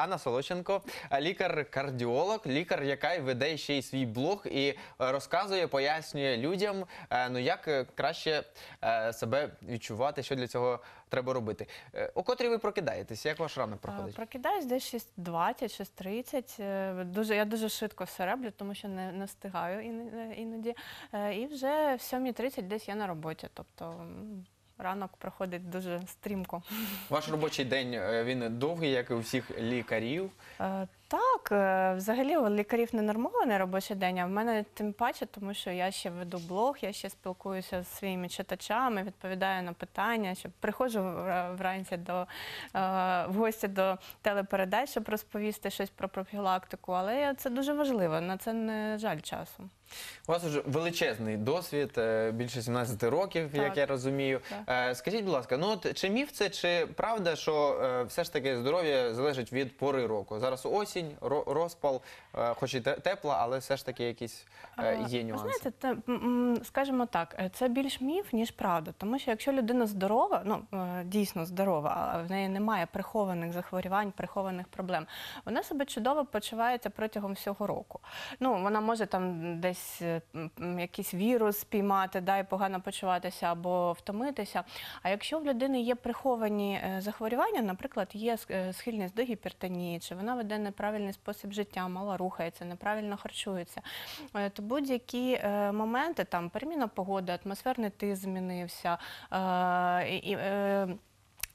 Анна Солоченко, лікар-кардіолог, лікар, яка веде ще й свій блог і е, розказує, пояснює людям, е, ну як е, краще себе відчувати, що для цього треба робити. У котрій ви прокидаєтесь? Як ваш ранок проходить? Прокидаюсь десь 6.20-6.30. Дуже я дуже швидко все роблю, тому що не, не встигаю іноді. І вже в 7.30 десь я на роботі. Тобто ранок проходить дуже стрімко. Ваш робочий день е, він довгий, як і у всіх лікарів. Е, так, е, взагалі у лікарів не нормований робочий день, а в мене тим паче, тому що я ще веду блог, я ще спілкуюся з своїми читачами, відповідаю на питання, що приходжу е, вранці до е, в гості до телепередач, щоб розповісти щось про профілактику, але це дуже важливо, на це не жаль часу. У вас вже величезний досвід, більше 17 років, так. як я розумію. Так. Скажіть, будь ласка, ну от чи міф це, чи правда, що все ж таки здоров'я залежить від пори року? Зараз осінь осінь, розпал, е, хоч і тепла, але все ж таки якісь е, е, є нюанси. Знаєте, це, скажімо так, це більш міф, ніж правда. Тому що якщо людина здорова, ну дійсно здорова, а в неї немає прихованих захворювань, прихованих проблем, вона себе чудово почувається протягом всього року. Ну, Вона може там десь якийсь вірус спіймати, да, і погано почуватися або втомитися. А якщо в людини є приховані захворювання, наприклад, є схильність до гіпертонії, чи вона веде неправильно неправильний спосіб життя, мало рухається, неправильно харчується. Е, то будь-які е, моменти, там переміна погоди, атмосферний тиск змінився. Е, і,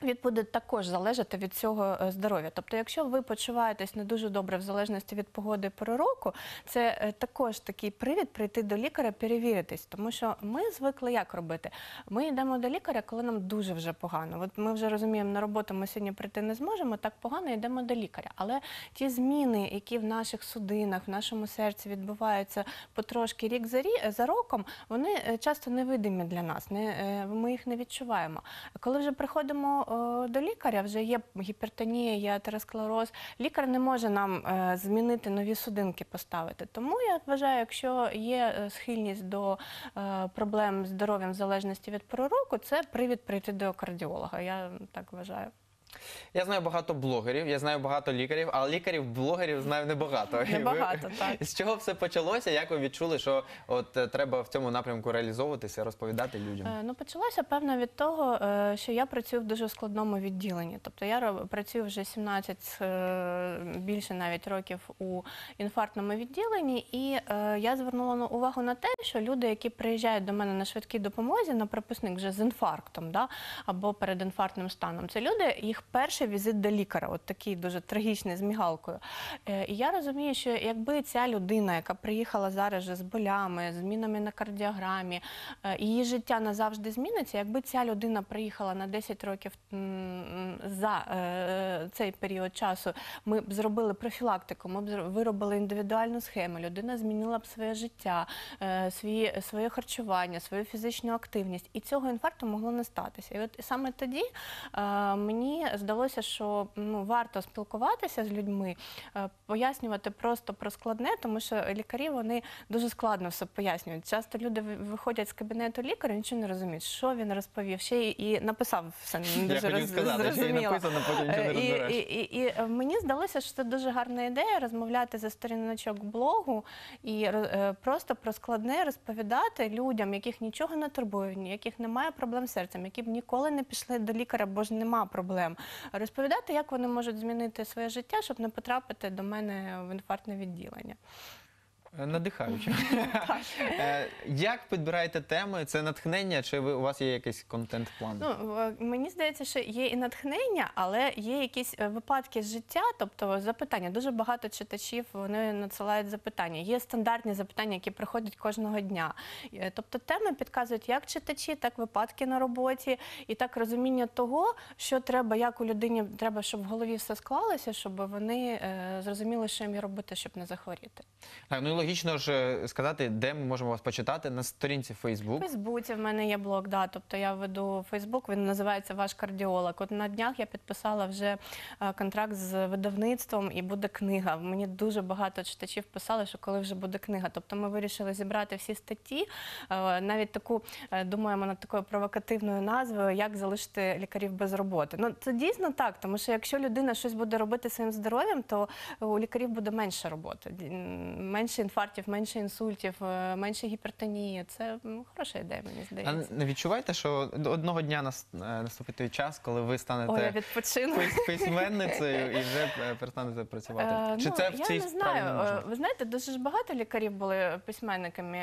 він буде також залежати від цього е, здоров'я. Тобто, якщо ви почуваєтесь не дуже добре в залежності від погоди пророку, це е, також такий привід прийти до лікаря, перевіритись, тому що ми звикли як робити. Ми йдемо до лікаря, коли нам дуже вже погано. От ми вже розуміємо, на роботу ми сьогодні прийти не зможемо, так погано йдемо до лікаря. Але ті зміни, які в наших судинах, в нашому серці відбуваються потрошки рік за рік е, за роком, вони часто невидимі для нас. Не ми їх не відчуваємо. Коли вже приходимо до лікаря вже є гіпертонія, є атеросклероз. Лікар не може нам е, змінити нові судинки поставити. Тому я вважаю, якщо є е, схильність до е, проблем з здоров'ям в залежності від пророку, це привід прийти до кардіолога. Я так вважаю. Я знаю багато блогерів, я знаю багато лікарів, але лікарів-блогерів знаю небагато. Небагато, так. З чого все почалося? Як ви відчули, що от е, треба в цьому напрямку реалізовуватися, розповідати людям? Е, ну, почалося певно від того, е, що я працюю в дуже складному відділенні. Тобто я працюю вже 17 більше навіть років у інфарктному відділенні, і я звернула увагу на те, що люди, які приїжджають до мене на швидкій допомозі, на приписник вже з інфарктом, або перед інфарктним станом, це люди, їх перший візит до лікаря, от такий дуже трагічний з мігалкою. Е, і я розумію, що якби ця людина, яка приїхала зараз вже з болями, змінами на кардіограмі, е, її життя назавжди зміниться. Якби ця людина приїхала на 10 років за е, цей період часу, ми б зробили профілактику, ми б виробили індивідуальну схему. Людина змінила б своє життя, свої, своє харчування, свою фізичну активність, і цього інфаркту могло не статися. І от саме тоді мені здалося, що ну варто спілкуватися з людьми, е, пояснювати просто про складне, тому що лікарі вони дуже складно все пояснюють. Часто люди виходять з кабінету лікаря, нічого не розуміють, що він розповів, ще і написав все не дуже роз... зрозуміло. Е, і, і, і, і е, мені здалося, що це дуже гарна ідея розмовляти за сторіночок блогу і просто про складне розповідати людям, яких нічого не турбує, яких немає проблем з серцем, які б ніколи не пішли до лікаря, бо ж нема проблем розповідати, як вони можуть змінити своє життя, щоб не потрапити до мене в інфарктне відділення. Надихаюче. Як підбираєте теми? Це натхнення, чи ви у вас є якийсь контент-план? Ну, мені здається, що є і натхнення, але є якісь е, випадки з життя, тобто запитання. Дуже багато читачів вони надсилають запитання. Є стандартні запитання, які приходять кожного дня. Е, тобто теми підказують як читачі, так випадки на роботі, і так розуміння того, що треба, як у людині треба, щоб в голові все склалося, щоб вони е, зрозуміли, що їм робити, щоб не захворіти. Так, ну логічно ж е, сказати, де ми можемо вас почитати на сторінці Фейсбук. В Фейсбуці в мене є блог, да. Тобто я веду Фейсбук, він називається Ваш кардіолог. От на днях я підписала вже е, контракт з видавництвом і буде книга. Мені дуже багато читачів писали, що коли вже буде книга. Тобто ми вирішили зібрати всі статті, е, навіть таку думаємо над такою провокативною назвою, як залишити лікарів без роботи. Ну це дійсно так, тому що якщо людина щось буде робити своїм здоров'ям, то у лікарів буде менше роботи, менше інформації інфарктів, менше інсультів, е, менше гіпертонії. Це хороша ідея, мені здається. А не відчуваєте, що одного дня нас е, наступить той час, коли ви станете письменницею і вже е, перестанете працювати? Чи ну, це в цій я не знаю? Ви знаєте, дуже ж багато лікарів були письменниками,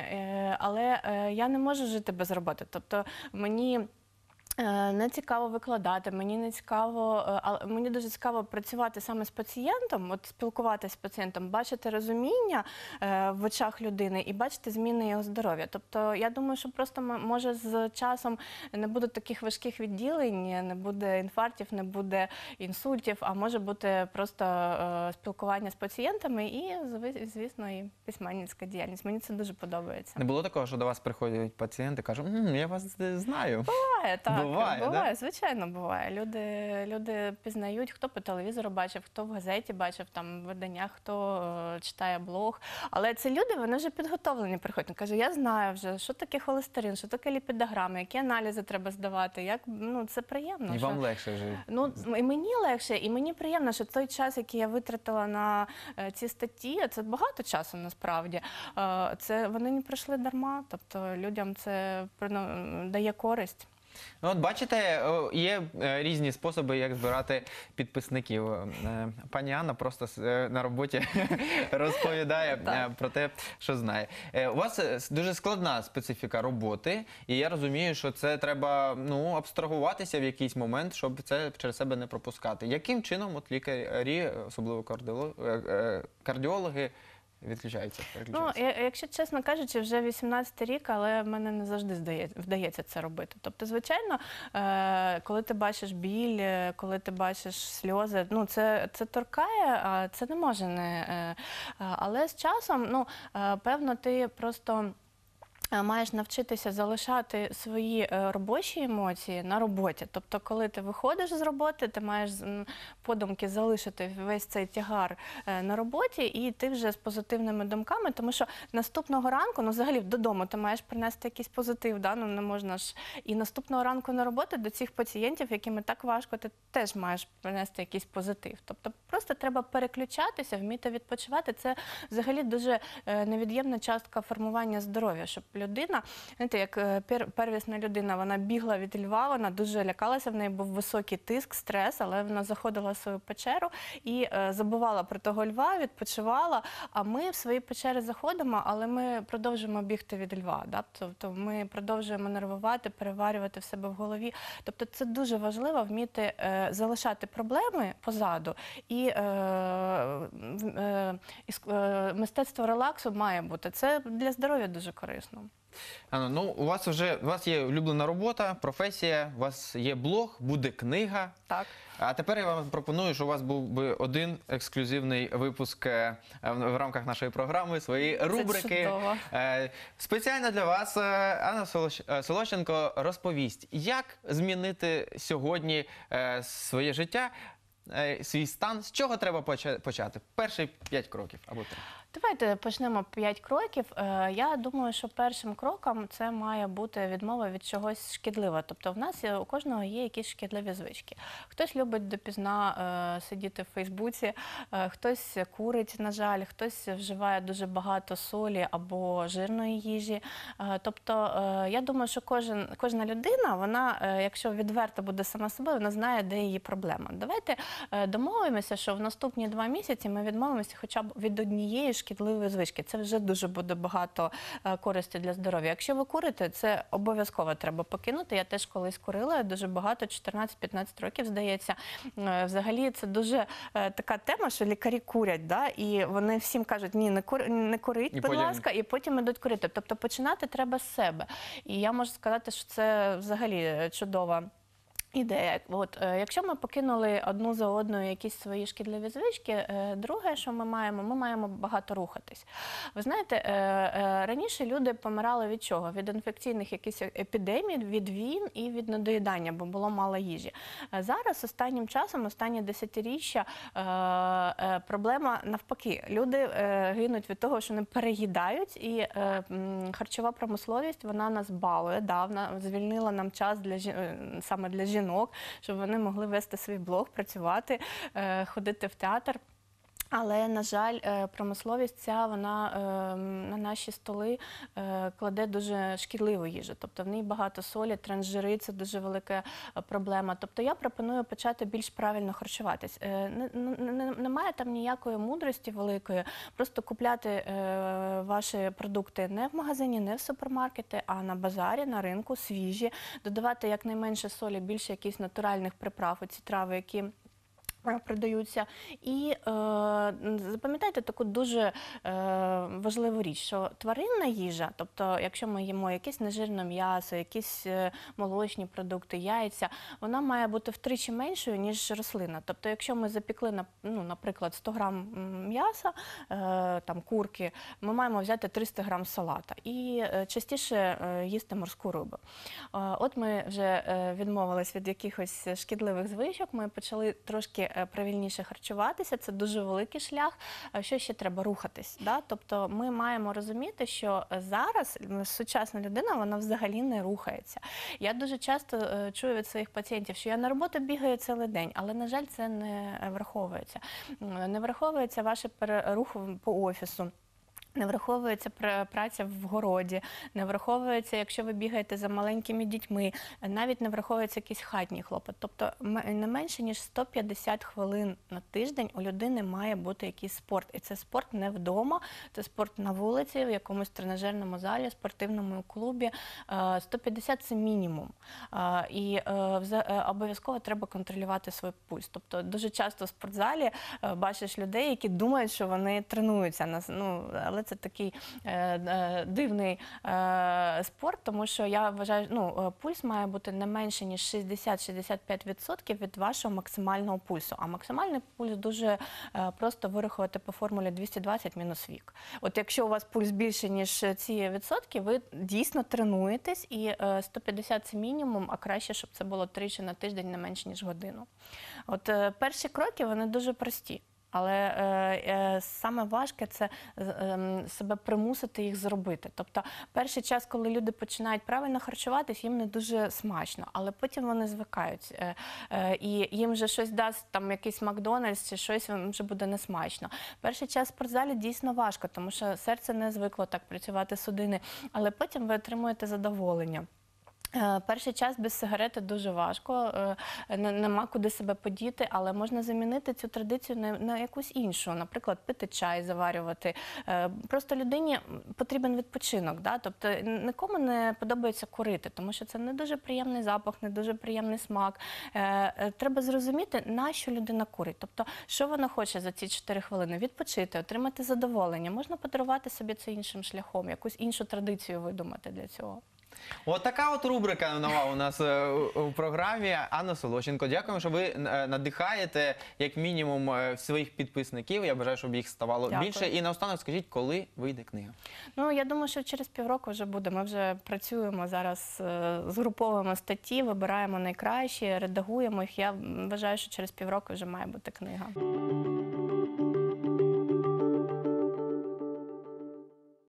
але я не можу жити без роботи. Тобто мені. Е, не цікаво викладати, мені не цікаво, е, але мені дуже цікаво працювати саме з пацієнтом, от спілкуватися з пацієнтом, бачити розуміння е, в очах людини і бачити зміни його здоров'я. Тобто, я думаю, що просто може з часом не буде таких важких відділень, не буде інфарктів, не буде інсультів, а може бути просто спілкування з пацієнтами і звісно, і письменницька діяльність. Мені це дуже подобається. Не було такого, що до вас приходять пацієнти, кажуть, я вас знаю. Буває так буває, да? звичайно, буває. Люди люди пізнають, хто по телевізору бачив, хто в газеті бачив, там видання, хто е, читає блог. Але це люди вони вже підготовлені. Приходять кажуть, я знаю вже, що таке холестерин, що таке ліпідограми, які аналізи треба здавати. Як ну це приємно. І що... вам легше жити. Ну і мені легше, і мені приємно, що той час, який я витратила на е, ці статті, це багато часу насправді. Е, це вони не пройшли дарма, тобто людям це ну, дає користь. Ну, от бачите, е, є е, різні способи, як збирати підписників. Е, пані Анна просто на роботі розповідає про те, що знає. У вас дуже складна специфіка роботи, і я розумію, що це треба ну, абстрагуватися в якийсь момент, щоб це через себе не пропускати. Яким чином от лікарі, особливо кардіологи, відключаються. Ну, якщо чесно кажучи, вже 18 рік, але мене не завжди здає, вдається це робити. Тобто, звичайно, е, коли ти бачиш біль, е, коли ти бачиш сльози, ну це це торкає, а це не може не. Е, але з часом, ну певно, ти просто. Е, маєш навчитися залишати свої е, робочі емоції на роботі. Тобто, коли ти виходиш з роботи, ти маєш подумки залишити весь цей тягар е, на роботі, і ти вже з позитивними думками, тому що наступного ранку, ну взагалі додому, ти маєш принести якийсь позитив, да? ну не можна ж. І наступного ранку на роботу до цих пацієнтів, якими так важко, ти теж маєш принести якийсь позитив. Тобто, просто треба переключатися, вміти відпочивати. Це взагалі дуже невід'ємна частка формування здоров'я, щоб людина. Знаєте, як е, первісна людина, вона бігла від льва, вона дуже лякалася, в неї був високий тиск, стрес, але вона заходила в свою печеру і е, забувала про того льва, відпочивала. А ми в свої печери заходимо, але ми продовжуємо бігти від льва. Да? Тобто ми продовжуємо нервувати, переварювати в себе в голові. Тобто, це дуже важливо вміти е, залишати проблеми позаду і. Мистецтво релаксу має бути це для здоров'я дуже корисно. Анна, ну у вас вже у вас є улюблена робота, професія, у вас є блог, буде книга. Так. А тепер я вам пропоную, що у вас був би один ексклюзивний випуск е, в рамках нашої програми, свої рубрики. чудово. Е, спеціально для вас, е, Анна е, Солощенко, розповість, як змінити сьогодні своє життя, свій стан, з чого треба поча- почати? Перші п'ять кроків або три. Давайте почнемо п'ять кроків. Е, я думаю, що першим кроком це має бути відмова від чогось шкідливого. Тобто, в нас у кожного є якісь шкідливі звички. Хтось любить допізна е, сидіти в Фейсбуці, е, хтось курить, на жаль, хтось вживає дуже багато солі або жирної їжі. Тобто, я думаю, що кожен, кожна людина, вона, якщо відверто буде сама собою, вона знає, де її проблема. Давайте домовимося, що в наступні два місяці ми відмовимося хоча б від однієї шкідливі звички. Це вже дуже буде багато е, користі для здоров'я. Якщо ви курите, це обов'язково треба покинути. Я теж колись курила дуже багато, 14-15 років здається. Е, взагалі, це дуже е, така тема, що лікарі курять, да? і вони всім кажуть, ні, не кур не курить, і будь ласка, і потім ідуть курити. Тобто починати треба з себе. І я можу сказати, що це взагалі чудова. Ідея, от е, якщо ми покинули одну за одною якісь свої шкідливі звички, е, друге, що ми маємо, ми маємо багато рухатись. Ви знаєте, е, раніше люди помирали від чого? Від інфекційних якихось епідемій, від війн і від недоїдання, бо було мало їжі. зараз останнім часом, останні десятиріччя, проблема навпаки. Люди гинуть від того, що не переїдають, і харчова промисловість вона нас балує. Да, вона звільнила нам час для саме для жінок жінок, щоб вони могли вести свій блог, працювати, е, ходити в театр. Але на жаль, е, промисловість ця вона е, на наші столи е, кладе дуже шкідливу їжу, тобто в ній багато солі, транжири це дуже велика проблема. Тобто я пропоную почати більш правильно харчуватись. Немає там ніякої мудрості великої, просто купляти ваші продукти не в магазині, не в супермаркеті, а на базарі, на ринку, свіжі, додавати якнайменше солі, більше якісь натуральних приправ, оці трави, які. Е, продаються і е, запам'ятайте таку дуже е, важливу річ, що тваринна їжа, тобто, якщо ми їмо якесь нежирне м'ясо, якісь е, молочні продукти, яйця, вона має бути втричі меншою ніж рослина. Тобто, якщо ми запікли ну, наприклад, 100 грам м'яса, е, там курки, ми маємо взяти 300 грам салата і е, частіше їсти морську рибу. От ми вже відмовились від якихось шкідливих звичок, ми почали трошки. Е, правильніше харчуватися, це дуже великий шлях. Е, що ще треба рухатись? Да? Тобто ми маємо розуміти, що зараз сучасна людина вона взагалі не рухається. Я дуже часто е, чую від своїх пацієнтів, що я на роботу бігаю цілий день, але на жаль, це не враховується. Не враховується ваше рух по офісу. Не враховується праця в городі, не враховується, якщо ви бігаєте за маленькими дітьми, навіть не враховується якийсь хатній хлопот. Тобто не менше ніж 150 хвилин на тиждень у людини має бути якийсь спорт. І це спорт не вдома, це спорт на вулиці, в якомусь тренажерному залі, спортивному клубі. 150 е, це мінімум. Е, і е, обов'язково треба контролювати свій пульс. Тобто дуже часто в спортзалі бачиш людей, які думають, що вони тренуються. Ну, але але це такий е, е, дивний е, спорт, тому що я вважаю, ну пульс має бути не менше ніж 60-65% від вашого максимального пульсу. А максимальний пульс дуже просто вирахувати по формулі 220 мінус вік. От якщо у вас пульс більше ніж ці відсотки, ви дійсно тренуєтесь і 150 – це мінімум, а краще, щоб це було тричі на тиждень не менше ніж годину. От перші кроки вони дуже прості. Але е, е, саме важке це е, ем, себе примусити їх зробити. Тобто, перший час, коли люди починають правильно харчуватись, їм не дуже смачно, але потім вони звикають е, е, і їм вже щось дасть там якийсь Макдональдс чи щось їм вже буде смачно. Перший час в спортзалі дійсно важко, тому що серце не звикло так працювати судини, але потім ви отримуєте задоволення. Е, перший час без сигарети дуже важко, е, нема куди себе подіти, але можна замінити цю традицію на якусь іншу, наприклад, пити чай, заварювати. Е, просто людині потрібен відпочинок. Да? Тобто нікому не подобається курити, тому що це не дуже приємний запах, не дуже приємний смак. Треба зрозуміти, на що людина курить. Тобто, що вона хоче за ці 4 хвилини відпочити, отримати задоволення. Можна подарувати собі це іншим шляхом, якусь іншу традицію видумати для цього. От така от рубрика нова у нас е, у програмі. Анна Солощенко, дякуємо, що ви е, надихаєте як мінімум е, своїх підписників. Я бажаю, щоб їх ставало Дякую. більше. І наостанок скажіть, коли вийде книга. Ну я думаю, що через півроку вже буде. Ми вже працюємо зараз, е, згруповуємо статті, вибираємо найкращі, редагуємо їх. Я вважаю, що через півроку вже має бути книга.